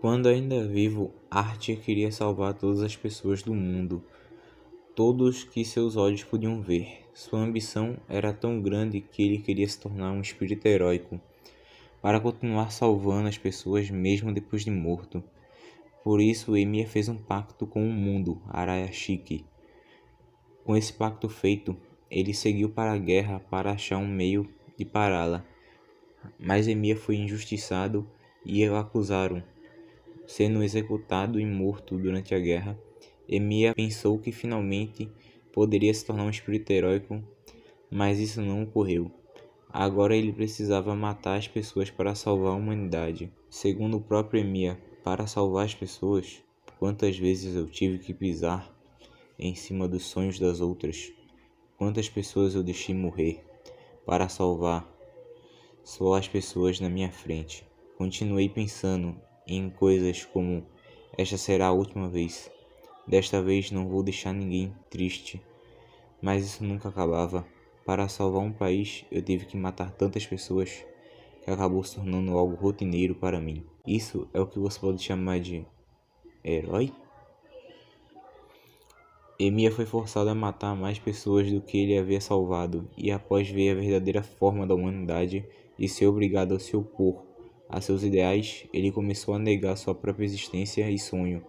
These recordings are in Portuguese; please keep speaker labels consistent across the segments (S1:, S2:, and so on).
S1: Quando ainda vivo, Arte queria salvar todas as pessoas do mundo, todos que seus olhos podiam ver. Sua ambição era tão grande que ele queria se tornar um espírito heróico, para continuar salvando as pessoas mesmo depois de morto. Por isso, Emir fez um pacto com o mundo, Arayashiki. Com esse pacto feito, ele seguiu para a guerra para achar um meio de pará-la. Mas Emir foi injustiçado e o acusaram sendo executado e morto durante a guerra, Emia pensou que finalmente poderia se tornar um espírito heróico, mas isso não ocorreu. Agora ele precisava matar as pessoas para salvar a humanidade. Segundo o próprio Emia, para salvar as pessoas, quantas vezes eu tive que pisar em cima dos sonhos das outras, quantas pessoas eu deixei morrer para salvar só as pessoas na minha frente. Continuei pensando em coisas como esta será a última vez. Desta vez não vou deixar ninguém triste. Mas isso nunca acabava. Para salvar um país, eu tive que matar tantas pessoas que acabou se tornando algo rotineiro para mim. Isso é o que você pode chamar de herói? Emia foi forçado a matar mais pessoas do que ele havia salvado, e após ver a verdadeira forma da humanidade e ser obrigado a se opor a seus ideais, ele começou a negar sua própria existência e sonho,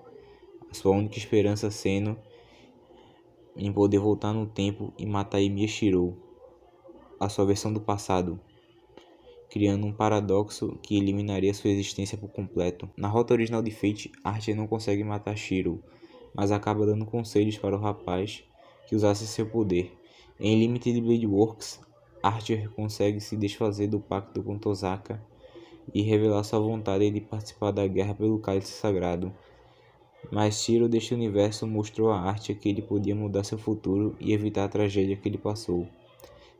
S1: a sua única esperança sendo em poder voltar no tempo e matar Emiya Shirou, a sua versão do passado, criando um paradoxo que eliminaria sua existência por completo. Na rota original de Fate, Archer não consegue matar Shirou, mas acaba dando conselhos para o rapaz que usasse seu poder. Em Limited Blade Works, Archer consegue se desfazer do pacto com Tozaka e revelar sua vontade de participar da guerra pelo cálice sagrado. Mas Ciro deste universo mostrou à arte que ele podia mudar seu futuro e evitar a tragédia que ele passou.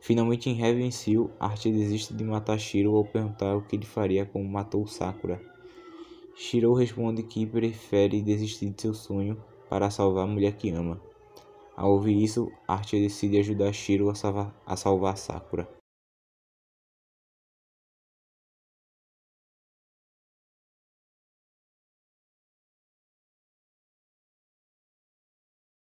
S1: Finalmente em Heaven Seal, Arte desiste de matar Shiro ao perguntar o que ele faria como matou Sakura. Shiro responde que prefere desistir de seu sonho para salvar a mulher que ama. Ao ouvir isso, Arte decide ajudar Shiro a salvar, a salvar Sakura.